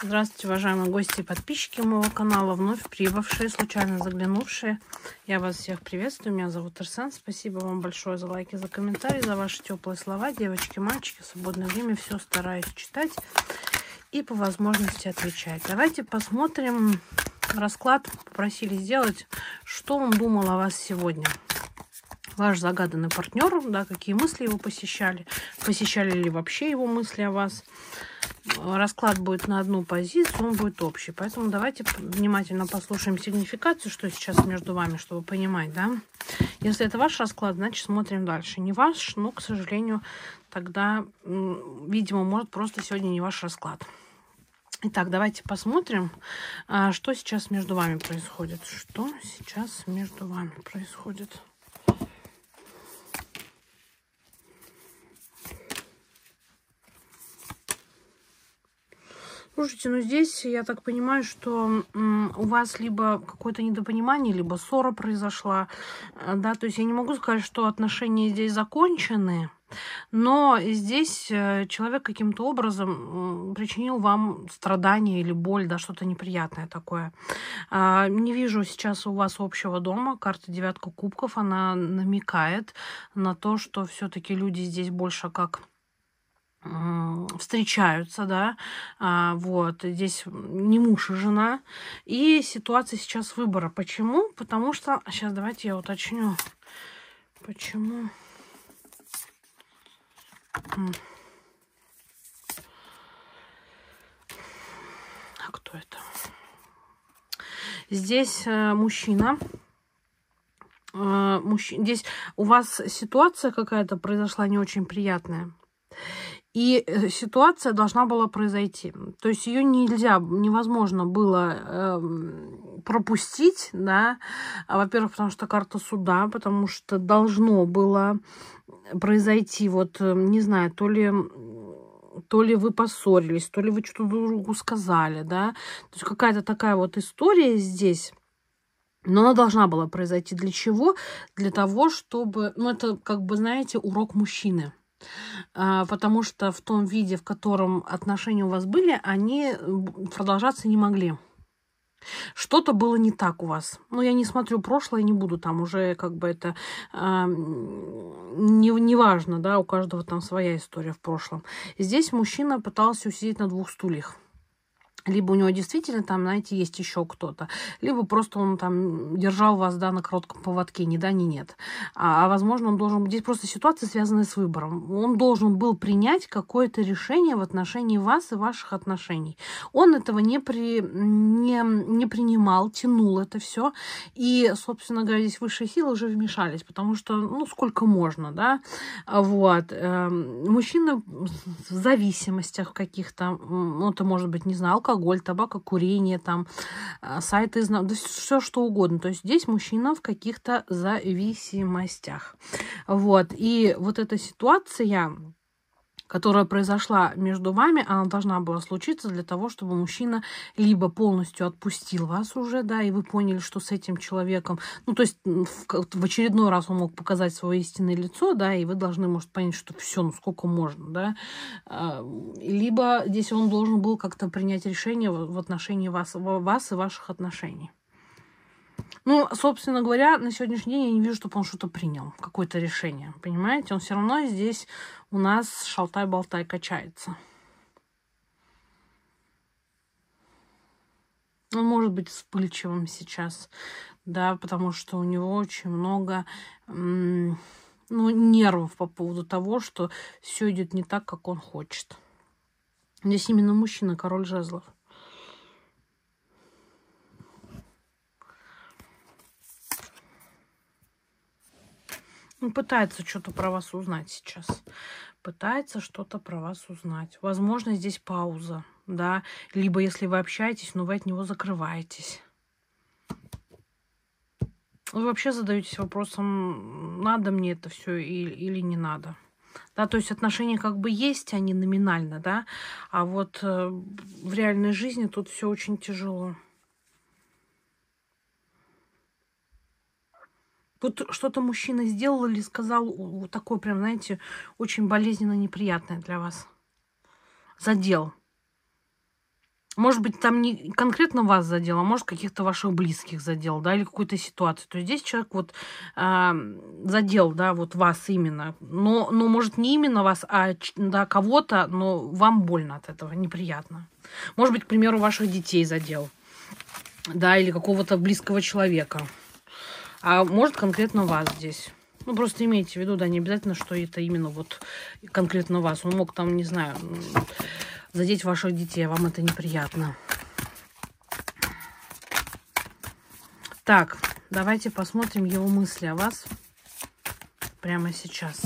Здравствуйте, уважаемые гости и подписчики моего канала, вновь прибывшие, случайно заглянувшие. Я вас всех приветствую, меня зовут Арсен. Спасибо вам большое за лайки, за комментарии, за ваши теплые слова. Девочки, мальчики, в свободное время все стараюсь читать и по возможности отвечать. Давайте посмотрим расклад. Попросили сделать, что он думал о вас сегодня ваш загаданный партнер, да, какие мысли его посещали, посещали ли вообще его мысли о вас расклад будет на одну позицию, он будет общий. Поэтому давайте внимательно послушаем сигнификацию, что сейчас между вами, чтобы понимать, да. Если это ваш расклад, значит смотрим дальше. Не ваш, но, к сожалению, тогда, видимо, может просто сегодня не ваш расклад. Итак, давайте посмотрим, а, что сейчас между вами происходит. Что сейчас между вами происходит. Слушайте, ну здесь я так понимаю, что у вас либо какое-то недопонимание, либо ссора произошла, э, да, то есть я не могу сказать, что отношения здесь закончены, но здесь э, человек каким-то образом причинил вам страдания или боль, да, что-то неприятное такое. А, не вижу сейчас у вас общего дома. Карта девятка кубков, она намекает на то, что все-таки люди здесь больше как встречаются, да, а, вот, здесь не муж и жена, и ситуация сейчас выбора. Почему? Потому что, сейчас а давайте я уточню, почему... А кто это? Здесь э, мужчина, э, мужчина. Здесь у вас ситуация какая-то произошла не очень приятная. И э, ситуация должна была произойти. То есть ее нельзя, невозможно было э, пропустить, да, а, во-первых, потому что карта суда, потому что должно было произойти, вот, э, не знаю, то ли то ли вы поссорились, то ли вы что-то другу сказали, да. То есть какая-то такая вот история здесь. Но она должна была произойти. Для чего? Для того, чтобы... Ну, это, как бы, знаете, урок мужчины. А, потому что в том виде, в котором отношения у вас были, они продолжаться не могли. Что-то было не так у вас. Но ну, я не смотрю прошлое, не буду там уже как бы это э, не, не важно, да, у каждого там своя история в прошлом. Здесь мужчина пытался усидеть на двух стульях либо у него действительно там, знаете, есть еще кто-то, либо просто он там держал вас, да, на коротком поводке, ни да, ни нет. А, а возможно, он должен... Здесь просто ситуация, связанная с выбором. Он должен был принять какое-то решение в отношении вас и ваших отношений. Он этого не, при... не, не принимал, тянул это все. И, собственно говоря, здесь высшие силы уже вмешались, потому что, ну, сколько можно, да, а, вот. Эм, мужчина в зависимостях каких-то, ну, это может быть, не знал, как алкоголь, табакокурение, там, а, сайты, да все что угодно. То есть здесь мужчина в каких-то зависимостях. Вот. И вот эта ситуация которая произошла между вами, она должна была случиться для того, чтобы мужчина либо полностью отпустил вас уже, да, и вы поняли, что с этим человеком, ну, то есть в, в очередной раз он мог показать свое истинное лицо, да, и вы должны, может, понять, что все, ну, сколько можно, да, а, либо здесь он должен был как-то принять решение в отношении вас, вас и ваших отношений. Ну, собственно говоря, на сегодняшний день я не вижу, чтобы он что-то принял, какое-то решение. Понимаете, он все равно здесь у нас шалтай-болтай качается. Он ну, может быть вспыльчивым сейчас, да, потому что у него очень много ну, нервов по поводу того, что все идет не так, как он хочет. Здесь именно мужчина, король жезлов. Ну, пытается что-то про вас узнать сейчас. Пытается что-то про вас узнать. Возможно, здесь пауза, да. Либо, если вы общаетесь, но ну, вы от него закрываетесь. Вы вообще задаетесь вопросом, надо мне это все или, или не надо. Да, то есть отношения как бы есть, они номинально, да, а вот э, в реальной жизни тут все очень тяжело. Вот что-то мужчина сделал или сказал вот такое прям, знаете, очень болезненно неприятное для вас. Задел. Может быть, там не конкретно вас задел, а может, каких-то ваших близких задел, да, или какую-то ситуацию. То есть здесь человек вот э, задел, да, вот вас именно. Но, но, может, не именно вас, а да, кого-то, но вам больно от этого, неприятно. Может быть, к примеру, ваших детей задел, да, или какого-то близкого человека а может конкретно вас здесь. Ну, просто имейте в виду, да, не обязательно, что это именно вот конкретно вас. Он мог там, не знаю, задеть ваших детей, а вам это неприятно. Так, давайте посмотрим его мысли о вас прямо сейчас.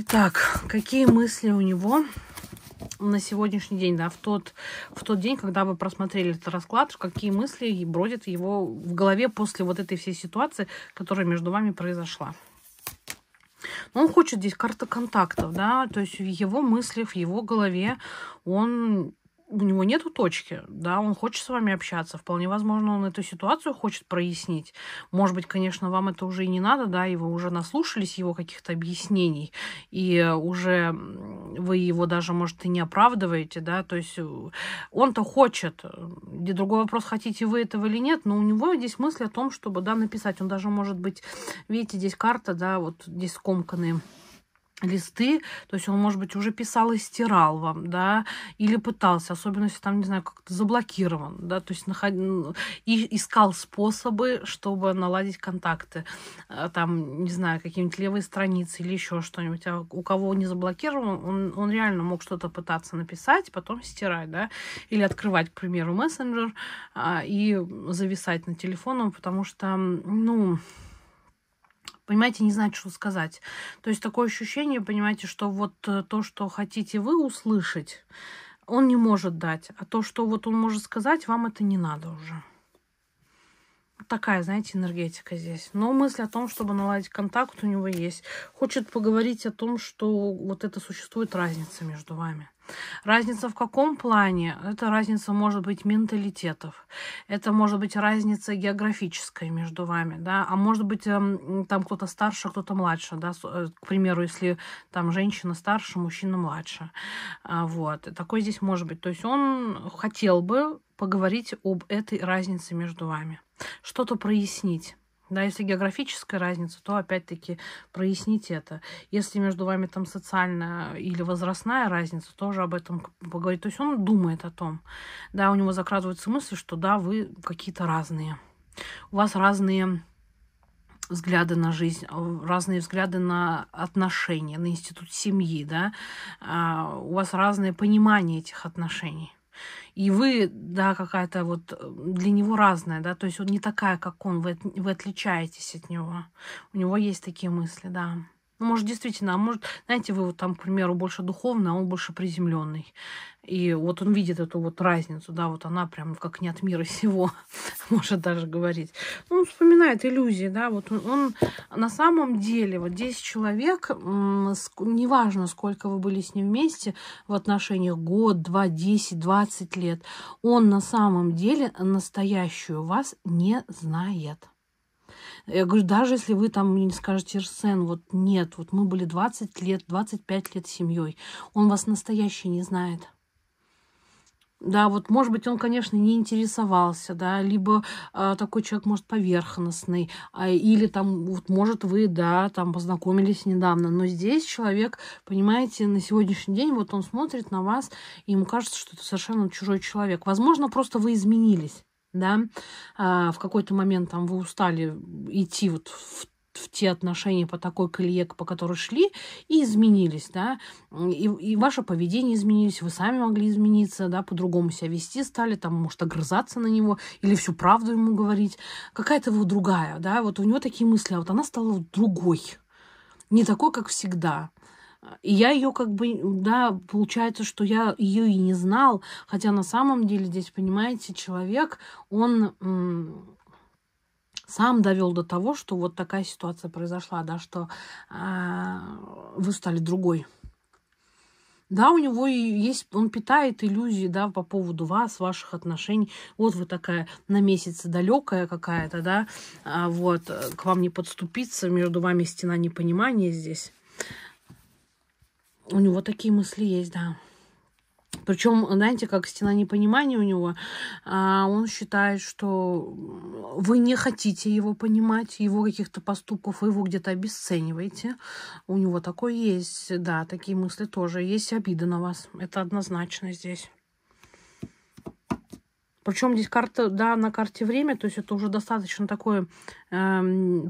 Итак, какие мысли у него на сегодняшний день, да, в тот, в тот день, когда вы просмотрели этот расклад, какие мысли бродят его в голове после вот этой всей ситуации, которая между вами произошла? Но ну, он хочет здесь карта контактов, да, то есть в его мысли, в его голове он у него нет точки, да, он хочет с вами общаться, вполне возможно, он эту ситуацию хочет прояснить. Может быть, конечно, вам это уже и не надо, да, и вы уже наслушались его каких-то объяснений, и уже вы его даже, может, и не оправдываете, да, то есть э, он-то хочет. Э, и другой вопрос, хотите вы этого или нет, но у него здесь мысль о том, чтобы, да, написать. Он даже, может быть, видите, здесь карта, да, вот здесь скомканные листы, то есть он, может быть, уже писал и стирал вам, да, или пытался, особенно если там, не знаю, как-то заблокирован, да, то есть наход... и искал способы, чтобы наладить контакты, э, там, не знаю, какие-нибудь левые страницы или еще что-нибудь, а у кого не заблокирован, он, он реально мог что-то пытаться написать, потом стирать, да, или открывать, к примеру, мессенджер а, и зависать на телефоном, потому что, ну, понимаете, не знает, что сказать. То есть такое ощущение, понимаете, что вот э, то, что хотите вы услышать, он не может дать. А то, что вот он может сказать, вам это не надо уже. Такая, знаете, энергетика здесь. Но мысль о том, чтобы наладить контакт у него есть. Хочет поговорить о том, что вот это существует разница между вами. Разница в каком плане? Это разница может быть менталитетов, это может быть разница географическая между вами, да, а может быть эм, там кто-то старше, кто-то младше, да, э, к примеру, если там женщина старше, мужчина младше, а, вот, такой здесь может быть. То есть он хотел бы поговорить об этой разнице между вами, что-то прояснить. Да, если географическая разница, то опять-таки прояснить это. Если между вами там социальная или возрастная разница, тоже об этом поговорить. То есть он думает о том, да, у него закрадываются мысли, что да, вы какие-то разные. У вас разные взгляды на жизнь, а, разные взгляды на отношения, на институт семьи, да, а, у вас разное понимание этих отношений. И вы, да, какая-то вот э, для него разная, да, то есть он не такая, как он, вы, вы отличаетесь от него. У него есть такие мысли, да. Ну, может, действительно, а может, знаете, вы вот там, к примеру, больше духовный, а он больше приземленный. И вот он видит эту вот разницу, да, вот она прям как не от мира сего, может даже говорить. Ну, он вспоминает иллюзии, да, вот он, он на самом деле, вот 10 человек, неважно, сколько вы были с ним вместе в отношениях, год, два, десять, двадцать лет, он на самом деле настоящую вас не знает. Я говорю, даже если вы там мне не скажете, Арсен, вот нет, вот мы были 20 лет, 25 лет семьей, он вас настоящий не знает. Да, вот, может быть, он, конечно, не интересовался, да, либо э, такой человек, может, поверхностный, а, или там, вот, может, вы, да, там познакомились недавно, но здесь человек, понимаете, на сегодняшний день, вот он смотрит на вас, и ему кажется, что это совершенно чужой человек. Возможно, просто вы изменились да, а, в какой-то момент там вы устали идти вот в в те отношения по такой колее, по которой шли, и изменились, да, и, и ваше поведение изменилось, вы сами могли измениться, да, по-другому себя вести стали, там, может, огрызаться на него или всю правду ему говорить. Какая-то вы другая, да, вот у него такие мысли, а вот она стала другой, не такой, как всегда. А, я ее как бы, да, получается, что я ее и не знал, хотя на самом деле здесь, понимаете, человек, он сам довел до того, что вот такая ситуация произошла, да, что а, вы стали другой. Да, у него есть, он питает иллюзии, да, по поводу вас, ваших отношений. Вот вы такая на месяц далекая какая-то, да, а вот э, к вам не подступиться, между вами стена непонимания здесь. У него такие мысли есть, да. Причем, знаете, как стена непонимания у него, а он считает, что вы не хотите его понимать, его каких-то поступков, вы его где-то обесцениваете. У него такое есть, да, такие мысли тоже. Есть обида на вас, это однозначно здесь. Причем здесь карта, да, на карте время, то есть это уже достаточно такой э,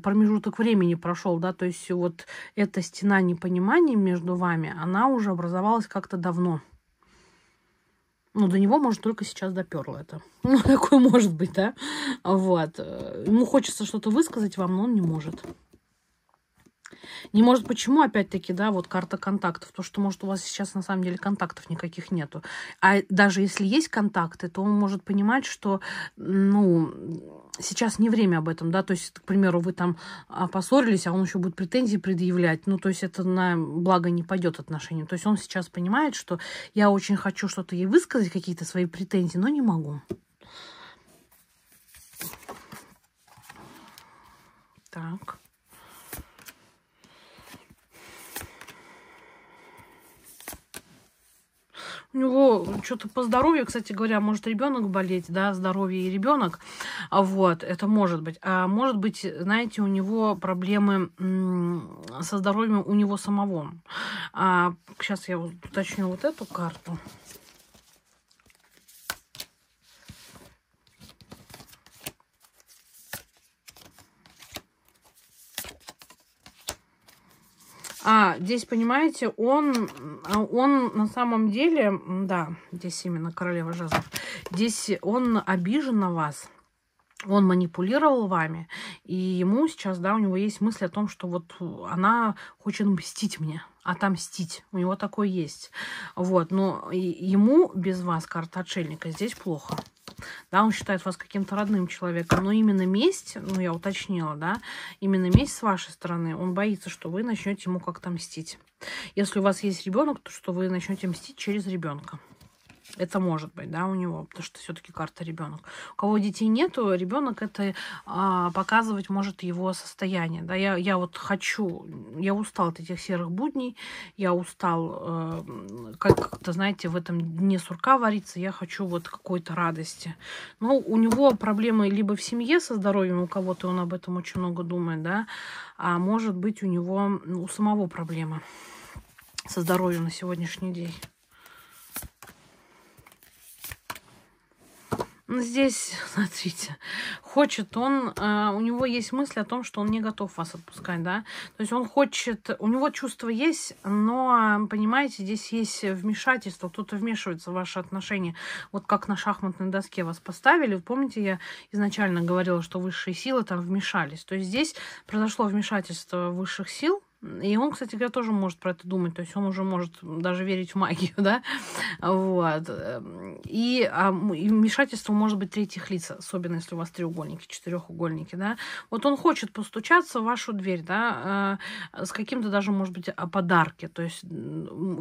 промежуток времени прошел, да, то есть вот эта стена непонимания между вами, она уже образовалась как-то давно. Ну, до него, может, только сейчас доперло это. Ну, такое может быть, да? Вот. Э, ему хочется что-то высказать вам, но он не может. Не может, почему, опять-таки, да, вот карта контактов, то, что, может, у вас сейчас на самом деле контактов никаких нету. А даже если есть контакты, то он может понимать, что, ну, сейчас не время об этом, да, то есть, к примеру, вы там а, поссорились, а он еще будет претензии предъявлять, ну, то есть это на благо не пойдет отношения То есть он сейчас понимает, что я очень хочу что-то ей высказать, какие-то свои претензии, но не могу. Так. у него что-то по здоровью, кстати говоря, может ребенок болеть, да, здоровье и ребенок, а вот, это может быть. А может быть, знаете, у него проблемы со здоровьем у него самого. А, сейчас я уточню вот эту карту. А, здесь, понимаете, он, а, он на самом деле, да, здесь именно королева жезлов, здесь он обижен на вас, он манипулировал вами, и ему сейчас, да, у него есть мысль о том, что вот она хочет мстить мне, отомстить. У него такое есть. Вот, но ему без вас, карта отшельника, здесь плохо. Да, он считает вас каким-то родным человеком, но именно месть, ну, я уточнила, да, именно месть с вашей стороны, он боится, что вы начнете ему как-то мстить. Если у вас есть ребенок, то что вы начнете мстить через ребенка. Это может быть, да, у него, потому что все-таки карта ребенок. У кого детей нету, ребенок это а, показывать может его состояние. Да, я, я вот хочу, я устал от этих серых будней, я устал, э, как-то, знаете, в этом дне сурка вариться, я хочу вот какой-то радости. Но ну, у него проблемы либо в семье со здоровьем, у кого-то он об этом очень много думает, да, а может быть у него, у самого проблема со здоровьем на сегодняшний день. Ну, здесь, смотрите, хочет он, э, у него есть мысль о том, что он не готов вас отпускать, да. То есть он хочет, у него чувство есть, но, а, понимаете, здесь есть вмешательство, кто-то вмешивается в ваши отношения. Вот как на шахматной доске вас поставили, помните, я изначально говорила, что высшие силы там вмешались. То есть здесь произошло вмешательство высших сил, и он, кстати говоря, тоже может про это думать, то есть он уже может даже верить в магию, да, вот. Эм, и, а, и вмешательство может быть третьих лиц, особенно если у вас треугольники, четырехугольники, да. Вот он хочет постучаться в вашу дверь, да, э, с каким-то даже, может быть, о подарке, то есть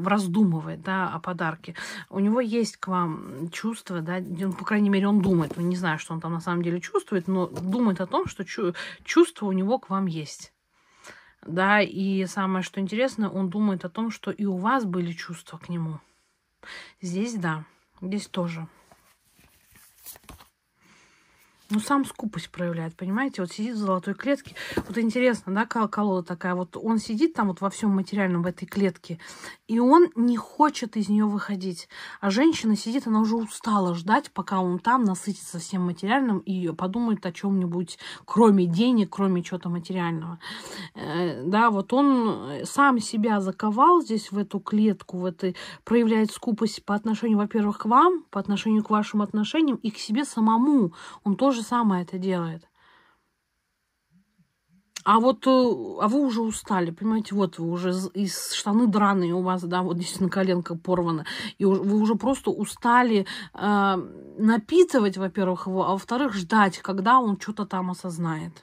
раздумывает, да, о подарке. У него есть к вам чувство, да, он, по крайней мере, он думает, ну, не знаю, что он там на самом деле чувствует, но думает о том, что чувство у него к вам есть да, и самое, что интересно, он думает о том, что и у вас были чувства к нему. Здесь да, здесь тоже ну, сам скупость проявляет, понимаете? Вот сидит в золотой клетке. Вот интересно, да, колода такая. Вот он сидит там вот во всем материальном в этой клетке, и он не хочет из нее выходить. А женщина сидит, она уже устала ждать, пока он там насытится всем материальным и подумает о чем-нибудь, кроме денег, кроме чего-то материального. Э, да, вот он э, сам себя заковал здесь в эту клетку, в этой, проявляет скупость по отношению, во-первых, к вам, по отношению к вашим отношениям и к себе самому. Он тоже же самое это делает. А вот, э, а вы уже устали, понимаете, вот вы уже из штаны драные у вас, да, вот здесь на коленка порвана, и вы уже просто устали э, напитывать, во-первых, его, а во-вторых, ждать, когда он что-то там осознает.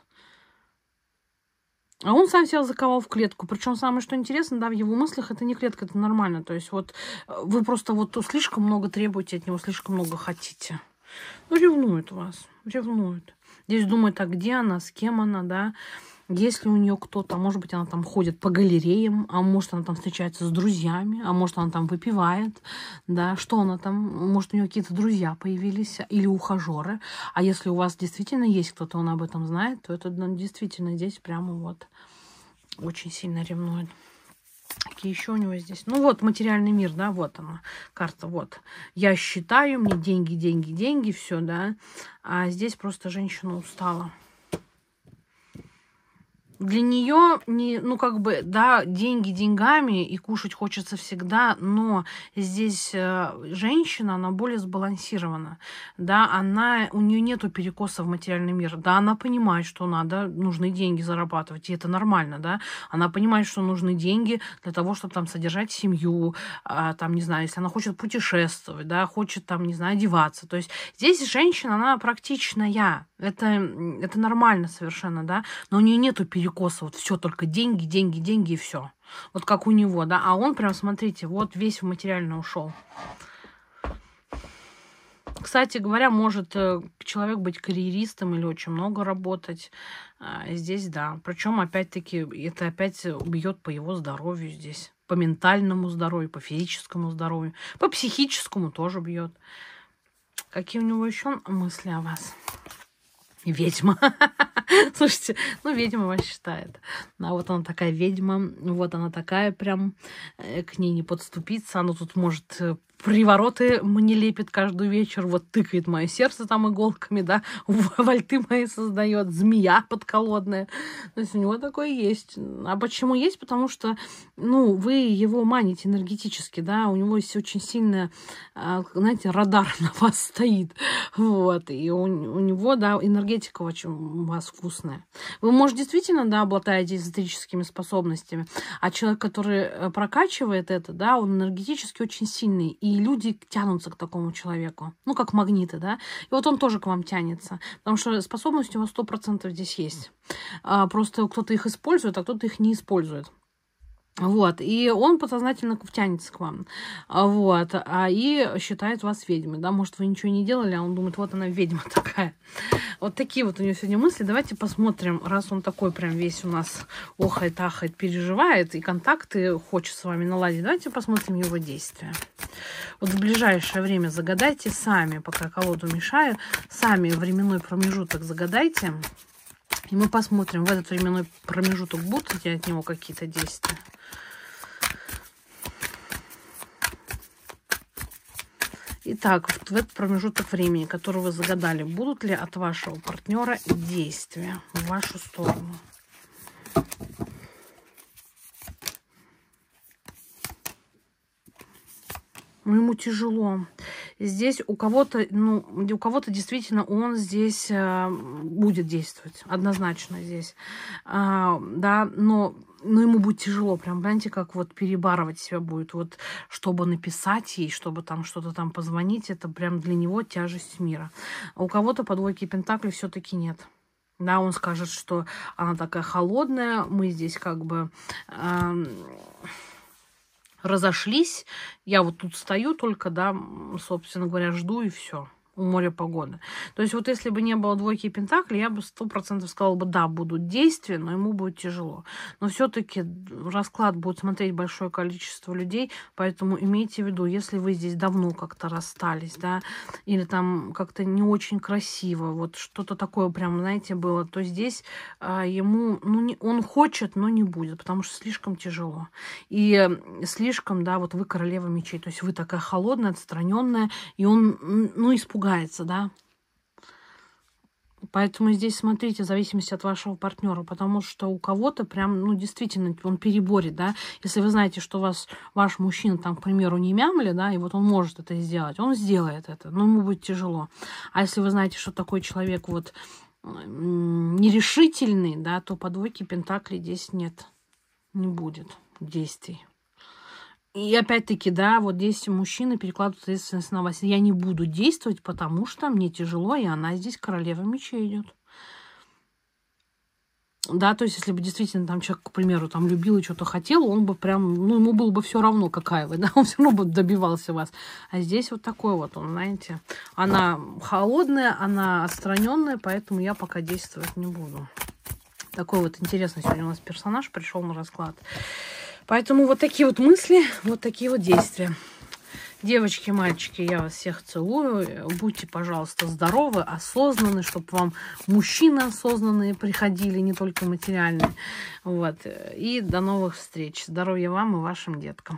А он сам себя заковал в клетку. Причем самое, что интересно, да, в его мыслях это не клетка, это нормально. То есть вот э, вы просто вот слишком много требуете от него, слишком много хотите. Ну, ревнует вас, ревнует. Здесь думает, а где она, с кем она, да, если у нее кто-то, а может быть, она там ходит по галереям, а может, она там встречается с друзьями, а может, она там выпивает, да, что она там, может, у нее какие-то друзья появились или ухажеры. А если у вас действительно есть кто-то, он об этом знает, то это ну, действительно здесь прямо вот очень сильно ревнует. Какие еще у него здесь? Ну вот, материальный мир, да, вот она, карта, вот. Я считаю, мне деньги, деньги, деньги, все, да. А здесь просто женщина устала для нее не, ну как бы, да, деньги деньгами и кушать хочется всегда, но здесь э, женщина, она более сбалансирована, да, она у нее нету перекоса в материальный мир, да, она понимает, что надо нужны деньги зарабатывать и это нормально, да, она понимает, что нужны деньги для того, чтобы там содержать семью, а, там не знаю, если она хочет путешествовать, да, хочет там не знаю одеваться, то есть здесь женщина, она практичная, это это нормально совершенно, да, но у нее нету перекоса Якоса, вот все только деньги, деньги, деньги и все. Вот как у него, да. А он прям, смотрите, вот весь в материально ушел. Кстати говоря, может э, человек быть карьеристом или очень много работать. А, здесь да. Причем, опять-таки, это опять убьет по его здоровью здесь. По ментальному здоровью, по физическому здоровью. По психическому тоже бьет. Какие у него еще мысли о вас? Ведьма. Слушайте, ну, ведьма вас считает. А вот она такая ведьма, вот она такая прям, э, к ней не подступиться. Она тут может э, привороты мне лепит каждый вечер, вот тыкает мое сердце там иголками, да, вольты мои создает, змея подколодная. То есть у него такое есть. А почему есть? Потому что, ну, вы его маните энергетически, да, у него есть очень сильная, а, знаете, радар на вас стоит. Вот, и у, у него, да, энергетика энергетика очень у вас вкусная. Вы, может, действительно, да, обладаете эзотерическими способностями, а человек, который э, прокачивает это, да, он энергетически очень сильный, и люди тянутся к такому человеку, ну, как магниты, да, и вот он тоже к вам тянется, потому что способности у вас 100% здесь есть. А, просто кто-то их использует, а кто-то их не использует. Вот, и он подсознательно втянется к вам, а, вот, а и считает вас ведьмой, да, может, вы ничего не делали, а он думает, вот она ведьма такая. Вот такие вот у него сегодня мысли, давайте посмотрим, раз он такой прям весь у нас охает, ахает, переживает, и контакты хочет с вами наладить, давайте посмотрим его действия. Вот в ближайшее время загадайте сами, пока колоду мешаю, сами временной промежуток загадайте, и мы посмотрим в этот временной промежуток будут ли от него какие-то действия. Итак, в этот промежуток времени, который вы загадали, будут ли от вашего партнера действия в вашу сторону? Ну, ему тяжело здесь у кого-то, ну, у кого-то действительно он здесь э, будет действовать, однозначно здесь, а, да, но но ему будет тяжело, прям, знаете, как вот перебарывать себя будет, вот, чтобы написать ей, чтобы там что-то там позвонить, это прям для него тяжесть мира. у кого-то по двойке Пентакли все-таки нет. Да, он скажет, что она такая холодная, мы здесь как бы... Э разошлись. Я вот тут стою только, да, собственно говоря, жду и все у море погоды. То есть вот если бы не было двойки Пентакли, я бы сто процентов сказала бы, да, будут действия, но ему будет тяжело. Но все-таки расклад будет смотреть большое количество людей, поэтому имейте в виду, если вы здесь давно как-то расстались, да, или там как-то не очень красиво, вот что-то такое прям, знаете, было, то здесь а, ему, ну, не, он хочет, но не будет, потому что слишком тяжело. И слишком, да, вот вы королева мечей, то есть вы такая холодная, отстраненная, и он, ну, испугался ругается, да. Поэтому здесь смотрите в зависимости от вашего партнера, потому что у кого-то прям, ну, действительно, он переборит, да. Если вы знаете, что вас, ваш мужчина там, к примеру, не мямли, да, и вот он может это сделать, он сделает это, но ему будет тяжело. А если вы знаете, что такой человек вот нерешительный, да, то по двойке Пентакли здесь нет, не будет действий. И опять-таки, да, вот здесь мужчины перекладывают ответственность на вас. Я не буду действовать, потому что мне тяжело, и она здесь королева мечей идет. Да, то есть, если бы действительно там человек, к примеру, там любил и что-то хотел, он бы прям, ну, ему было бы все равно, какая вы, да, он все равно бы добивался вас. А здесь вот такой вот он, знаете, она холодная, она отстраненная, поэтому я пока действовать не буду. Такой вот интересный сегодня у нас персонаж пришел на расклад. Поэтому вот такие вот мысли, вот такие вот действия. Девочки, мальчики, я вас всех целую. Будьте, пожалуйста, здоровы, осознанны, чтобы вам мужчины осознанные приходили, не только материальные. Вот. И до новых встреч. Здоровья вам и вашим деткам.